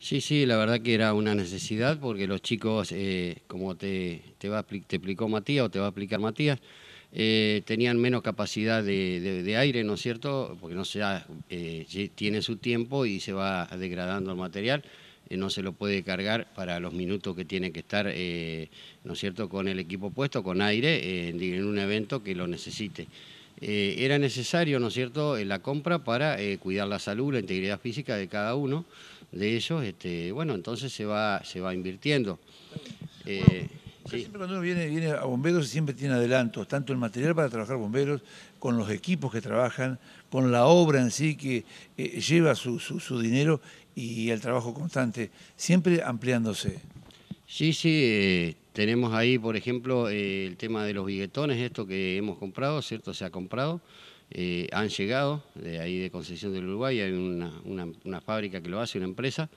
Sí, sí, la verdad que era una necesidad porque los chicos, eh, como te, te, va, explicó Matías o te va a explicar Matías, eh, tenían menos capacidad de, aire, ¿no es cierto? Porque no se eh, tiene su tiempo y se va degradando el material, no se lo puede cargar para los minutos que tiene que estar, ¿no es cierto?, con el equipo puesto, con aire, en, en un evento que lo necesite. era necesario, ¿no es cierto?, la compra para cuidar la salud, la integridad física de cada uno de ellos, este, bueno, entonces se va, se va invirtiendo. Eh, siempre cuando uno viene, viene a bomberos siempre tiene adelantos, tanto el material para trabajar bomberos, con los equipos que trabajan, con la obra en sí que eh, lleva su, dinero y el trabajo constante, siempre ampliándose. Sí, sí, eh, tenemos ahí, por ejemplo, el tema de los billetones, esto que hemos comprado, ¿cierto? Se ha comprado. Eh, han llegado, de ahí de Concepción del Uruguay, hay una, fábrica que lo hace, una empresa.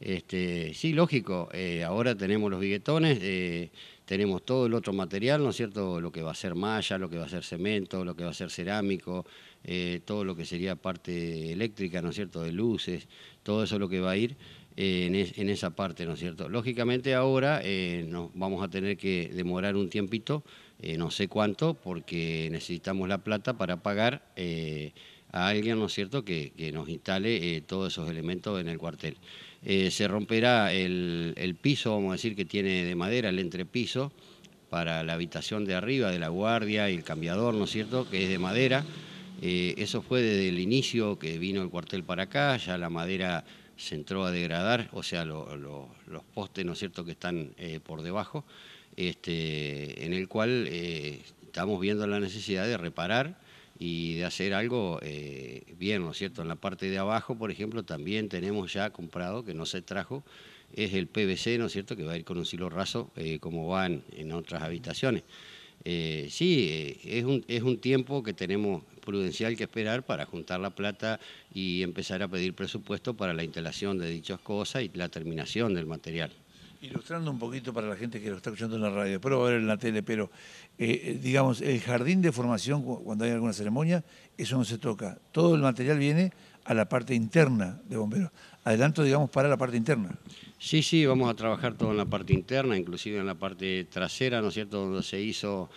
Este, sí, lógico, eh, ahora tenemos los biguetones, eh, tenemos todo el otro material, ¿no es cierto? Lo que va a ser malla, lo que va a ser cemento, lo que va a ser cerámico, todo lo que sería parte eléctrica, ¿no es cierto? De luces, todo eso es lo que va a ir en, esa parte, ¿no es cierto? Lógicamente ahora eh, nos vamos a tener que demorar un tiempito, eh, no sé cuánto, porque necesitamos la plata para pagar eh, a alguien, ¿no es cierto?, que, nos instale todos esos elementos en el cuartel. se romperá el, piso, vamos a decir, que tiene de madera, el entrepiso, para la habitación de arriba de la guardia y el cambiador, ¿no es cierto?, que es de madera. eso fue desde el inicio que vino el cuartel para acá, ya la madera se entró a degradar, o sea, los postes, ¿no es cierto?, que están eh, por debajo, este, en el cual eh, estamos viendo la necesidad de reparar y de hacer algo eh, bien, ¿no es cierto? En la parte de abajo, por ejemplo, también tenemos ya comprado, que no se trajo, es el PVC, ¿no es cierto?, que va a ir con un silo raso, como van en otras habitaciones. Eh, sí, eh, es un, es un tiempo que tenemos prudencial que esperar para juntar la plata y empezar a pedir presupuesto para la instalación de dichas cosas y la terminación del material. Ilustrando un poquito para la gente que lo está escuchando en la radio, pero a ver en la tele, pero eh, digamos, el jardín de formación, cuando hay alguna ceremonia, eso no se toca. Todo el material viene a la parte interna de bomberos. Adelanto, digamos, para la parte interna. Sí, sí, vamos a trabajar todo en la parte interna, inclusive en la parte trasera, ¿no es cierto?, donde se hizo,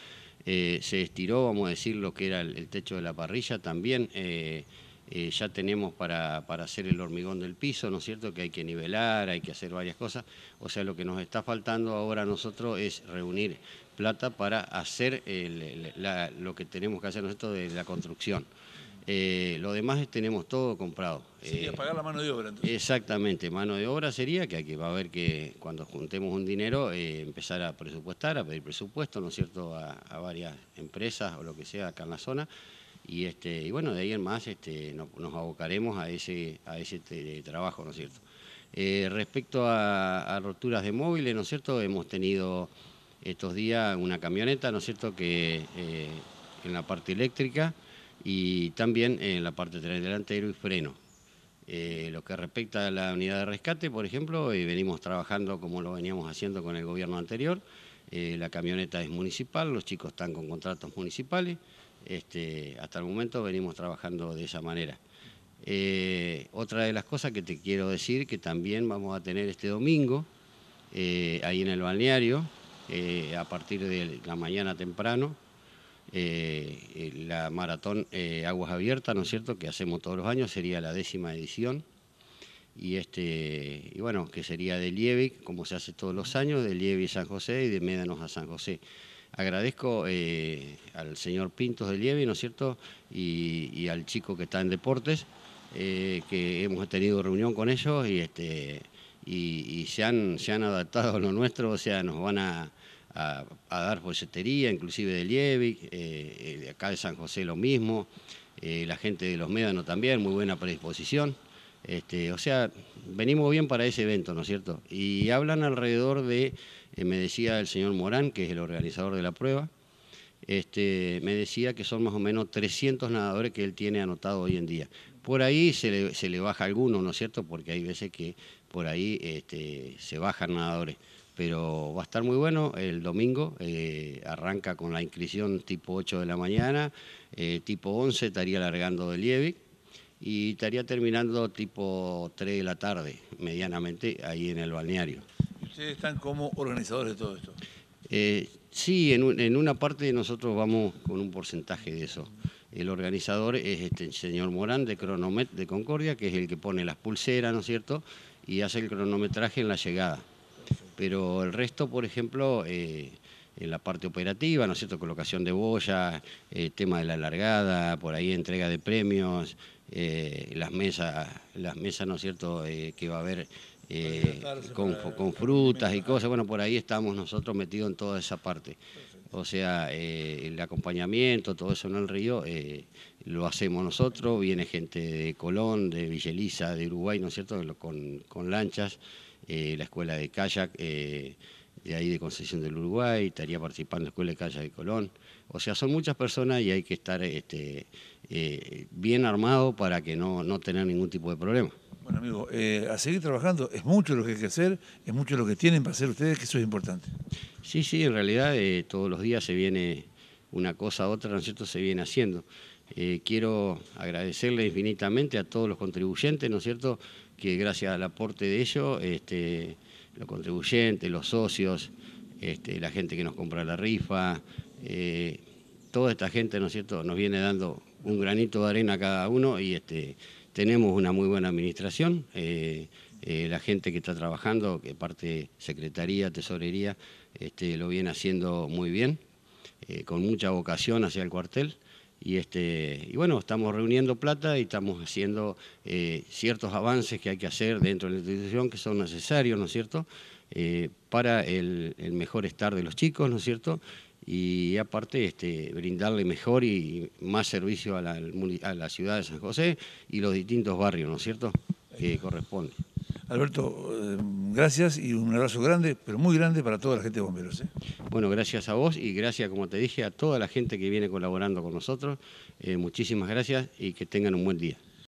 eh, se estiró, vamos a decir, lo que era el, techo de la parrilla también. Eh, eh, ya tenemos para, hacer el hormigón del piso, ¿no es cierto? Que hay que nivelar, hay que hacer varias cosas. O sea, lo que nos está faltando ahora a nosotros es reunir plata para hacer lo que tenemos que hacer nosotros de la construcción. Eh, lo demás tenemos todo comprado. Sería eh, pagar la mano de obra entonces. Exactamente, mano de obra sería que aquí va a haber que cuando juntemos un dinero eh, empezar a presupuestar, a pedir presupuesto, ¿no es cierto?, a, varias empresas o lo que sea acá en la zona. Y, este, bueno, de ahí en más este, nos abocaremos a ese, a ese trabajo, ¿no es cierto? respecto a, a, roturas de móviles, ¿no es cierto?, hemos tenido estos días una camioneta, ¿no es cierto?, que en la parte eléctrica y también en la parte delantero y freno. Eh, lo que respecta a la unidad de rescate, por ejemplo, eh, venimos trabajando como lo veníamos haciendo con el gobierno anterior. Eh, la camioneta es municipal, los chicos están con contratos municipales. Este, hasta el momento venimos trabajando de esa manera. otra de las cosas que te quiero decir que también vamos a tener este domingo, ahí en el balneario, a partir de la mañana temprano, eh, eh, la maratón eh, Aguas Abiertas, ¿no es cierto?, que hacemos todos los años, sería la décima edición. Y, este, y bueno, que sería de Lievi, como se hace todos los años, de y San José y de Médanos a San José. Agradezco al señor Pintos de Lievi, ¿no es cierto?, y, al chico que está en deportes, que hemos tenido reunión con ellos y, este, y, se, se han adaptado a lo nuestro, o sea, nos van a a, dar folletería, inclusive de Liebig, de eh, eh, acá de San José lo mismo, eh, la gente de los Médanos también, muy buena predisposición. Este, o sea, venimos bien para ese evento, ¿no es cierto? Y hablan alrededor de, me decía el señor Morán, que es el organizador de la prueba, este, me decía que son más o menos 300 nadadores que él tiene anotado hoy en día. Por ahí se le, baja alguno, ¿no es cierto? Porque hay veces que por ahí este, se bajan nadadores pero va a estar muy bueno el domingo. Eh, arranca con la inscripción tipo 8 de la mañana, eh, tipo 11 estaría largando de Lievic y estaría terminando tipo 3 de la tarde, medianamente, ahí en el balneario. ustedes están como organizadores de todo esto? Eh, sí, en, en, una parte nosotros vamos con un porcentaje de eso. El organizador es este señor Morán de Cronomet de Concordia, que es el que pone las pulseras, ¿no es cierto? Y hace el cronometraje en la llegada pero el resto, por ejemplo, eh, en la parte operativa, ¿no es cierto? Colocación de boya, eh, tema de la largada, por ahí entrega de premios, eh, las mesas, las mesas, ¿no es cierto?, que va a haber con, frutas y cosas. Bueno, por ahí estamos nosotros metidos en toda esa parte. O sea, el acompañamiento, todo eso en el río, lo hacemos nosotros, viene gente de Colón, de Villeliza, de Uruguay, ¿no es cierto?, con lanchas. Eh, la escuela de kayak eh, de ahí de Concesión del Uruguay, estaría participando la escuela de kayak de Colón. O sea, son muchas personas y hay que estar este, eh, bien armado para que no, no tener ningún tipo de problema. Bueno, amigo, a seguir trabajando, es mucho lo que hay que hacer, es mucho lo que tienen para hacer ustedes, que eso es importante. Sí, sí, en realidad todos los días se viene una cosa a otra, ¿no es cierto? Se viene haciendo. Eh, quiero agradecerle infinitamente a todos los contribuyentes, ¿no es cierto?, que gracias al aporte de ellos, este, los contribuyentes, los socios, este, la gente que nos compra la rifa, eh, toda esta gente, ¿no es cierto?, nos viene dando un granito de arena cada uno y este, tenemos una muy buena administración. Eh, la gente que está trabajando, que parte secretaría, tesorería, lo viene haciendo muy bien, con mucha vocación hacia el cuartel. Y, este, y bueno, estamos reuniendo plata y estamos haciendo eh, ciertos avances que hay que hacer dentro de la institución que son necesarios, ¿no es cierto?, eh, para el, mejor estar de los chicos, ¿no es cierto?, y aparte este, brindarle mejor y más servicio a la, a la ciudad de San José y los distintos barrios, ¿no es cierto?, que corresponden. Alberto, eh, gracias y un abrazo grande, pero muy grande para toda la gente de Bomberos. ¿eh? Bueno, gracias a vos y gracias, como te dije, a toda la gente que viene colaborando con nosotros. Eh, muchísimas gracias y que tengan un buen día.